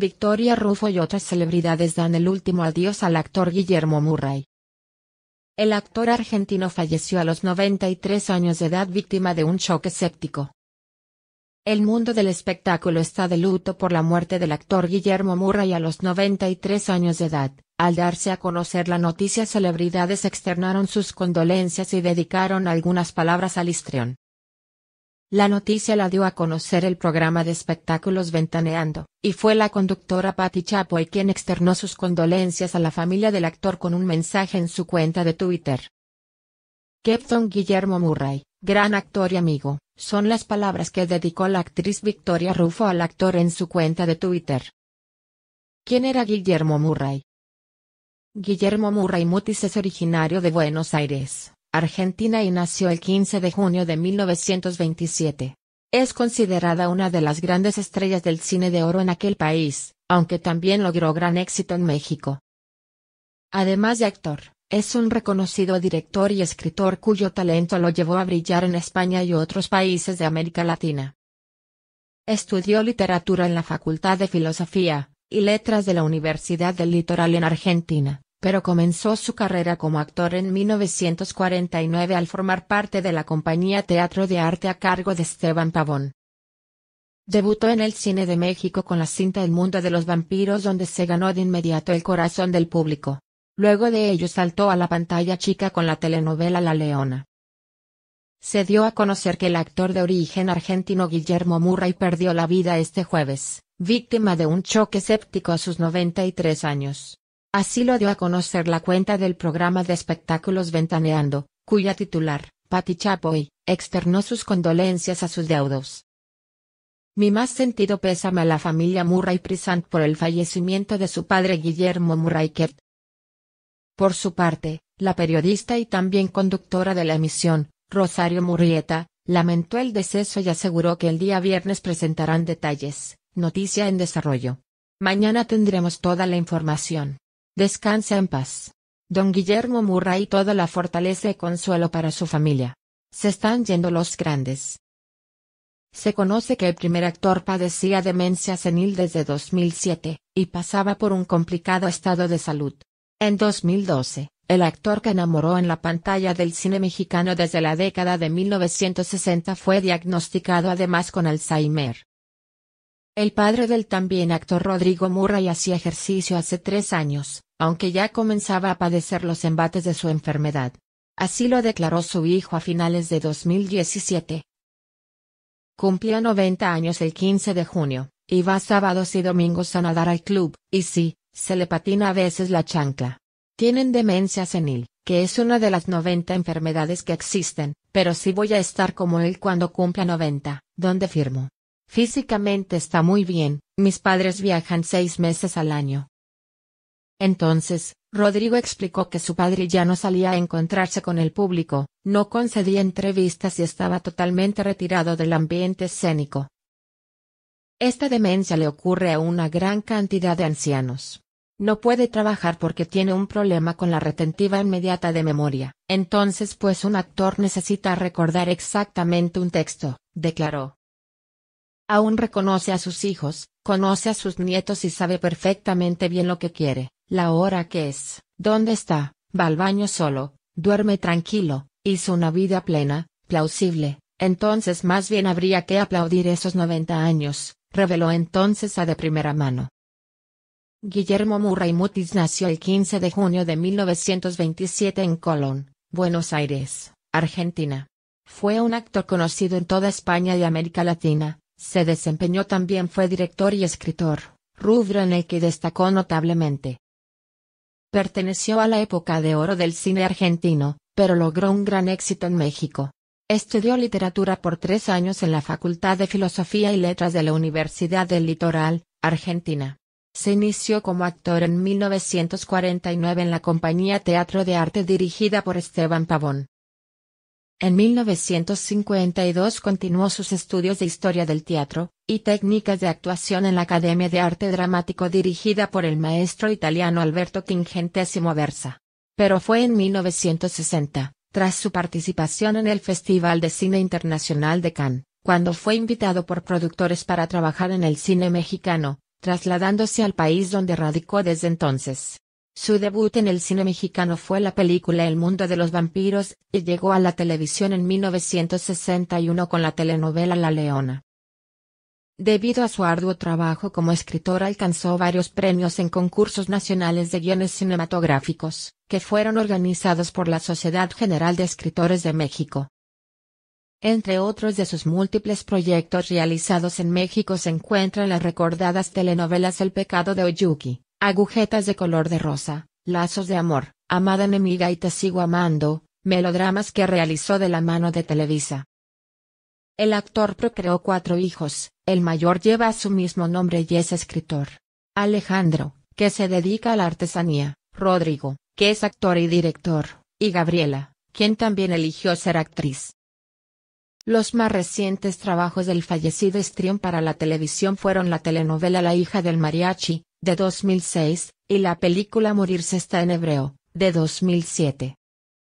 Victoria Rufo y otras celebridades dan el último adiós al actor Guillermo Murray. El actor argentino falleció a los 93 años de edad víctima de un choque séptico. El mundo del espectáculo está de luto por la muerte del actor Guillermo Murray a los 93 años de edad. Al darse a conocer la noticia celebridades externaron sus condolencias y dedicaron algunas palabras al histrión. La noticia la dio a conocer el programa de espectáculos Ventaneando, y fue la conductora Patti Chapoy quien externó sus condolencias a la familia del actor con un mensaje en su cuenta de Twitter. Kepton Guillermo Murray, gran actor y amigo, son las palabras que dedicó la actriz Victoria Rufo al actor en su cuenta de Twitter. ¿Quién era Guillermo Murray? Guillermo Murray Mutis es originario de Buenos Aires, Argentina y nació el 15 de junio de 1927. Es considerada una de las grandes estrellas del cine de oro en aquel país, aunque también logró gran éxito en México. Además de actor, es un reconocido director y escritor cuyo talento lo llevó a brillar en España y otros países de América Latina. Estudió literatura en la Facultad de Filosofía y Letras de la Universidad del Litoral en Argentina pero comenzó su carrera como actor en 1949 al formar parte de la compañía Teatro de Arte a cargo de Esteban Pavón. Debutó en el cine de México con la cinta El mundo de los vampiros donde se ganó de inmediato el corazón del público. Luego de ello saltó a la pantalla chica con la telenovela La Leona. Se dio a conocer que el actor de origen argentino Guillermo Murray perdió la vida este jueves, víctima de un choque séptico a sus 93 años. Así lo dio a conocer la cuenta del programa de espectáculos Ventaneando, cuya titular, Patti Chapoy, externó sus condolencias a sus deudos. Mi más sentido pésame a la familia Murray Prisant por el fallecimiento de su padre Guillermo Murray kert Por su parte, la periodista y también conductora de la emisión, Rosario Murrieta, lamentó el deceso y aseguró que el día viernes presentarán detalles, noticia en desarrollo. Mañana tendremos toda la información. Descansa en paz. Don Guillermo Murray toda la fortaleza y consuelo para su familia. Se están yendo los grandes. Se conoce que el primer actor padecía demencia senil desde 2007, y pasaba por un complicado estado de salud. En 2012, el actor que enamoró en la pantalla del cine mexicano desde la década de 1960 fue diagnosticado además con Alzheimer. El padre del también actor Rodrigo Murray hacía ejercicio hace tres años, aunque ya comenzaba a padecer los embates de su enfermedad. Así lo declaró su hijo a finales de 2017. Cumplió 90 años el 15 de junio, y va sábados y domingos a nadar al club, y sí, se le patina a veces la chancla. Tienen demencia senil, que es una de las 90 enfermedades que existen, pero sí voy a estar como él cuando cumpla 90, donde firmo. Físicamente está muy bien, mis padres viajan seis meses al año. Entonces, Rodrigo explicó que su padre ya no salía a encontrarse con el público, no concedía entrevistas y estaba totalmente retirado del ambiente escénico. Esta demencia le ocurre a una gran cantidad de ancianos. No puede trabajar porque tiene un problema con la retentiva inmediata de memoria, entonces pues un actor necesita recordar exactamente un texto, declaró. Aún reconoce a sus hijos, conoce a sus nietos y sabe perfectamente bien lo que quiere, la hora que es, dónde está, va al baño solo, duerme tranquilo, hizo una vida plena, plausible, entonces más bien habría que aplaudir esos 90 años, reveló entonces a de primera mano. Guillermo Murray Mutis nació el 15 de junio de 1927 en Colón, Buenos Aires, Argentina. Fue un actor conocido en toda España y América Latina, se desempeñó también fue director y escritor, rubro en el que destacó notablemente. Perteneció a la época de oro del cine argentino, pero logró un gran éxito en México. Estudió literatura por tres años en la Facultad de Filosofía y Letras de la Universidad del Litoral, Argentina. Se inició como actor en 1949 en la compañía Teatro de Arte dirigida por Esteban Pavón. En 1952 continuó sus estudios de historia del teatro y técnicas de actuación en la Academia de Arte Dramático dirigida por el maestro italiano Alberto Quingentesimo Versa. Pero fue en 1960, tras su participación en el Festival de Cine Internacional de Cannes, cuando fue invitado por productores para trabajar en el cine mexicano, trasladándose al país donde radicó desde entonces. Su debut en el cine mexicano fue la película El mundo de los vampiros, y llegó a la televisión en 1961 con la telenovela La Leona. Debido a su arduo trabajo como escritor alcanzó varios premios en concursos nacionales de guiones cinematográficos, que fueron organizados por la Sociedad General de Escritores de México. Entre otros de sus múltiples proyectos realizados en México se encuentran las recordadas telenovelas El pecado de Oyuki, Agujetas de color de rosa, lazos de amor, amada enemiga y te sigo amando, melodramas que realizó de la mano de Televisa. El actor procreó cuatro hijos, el mayor lleva su mismo nombre y es escritor. Alejandro, que se dedica a la artesanía, Rodrigo, que es actor y director, y Gabriela, quien también eligió ser actriz. Los más recientes trabajos del fallecido Estrión para la televisión fueron la telenovela La hija del mariachi, de 2006, y la película Morirse está en hebreo, de 2007.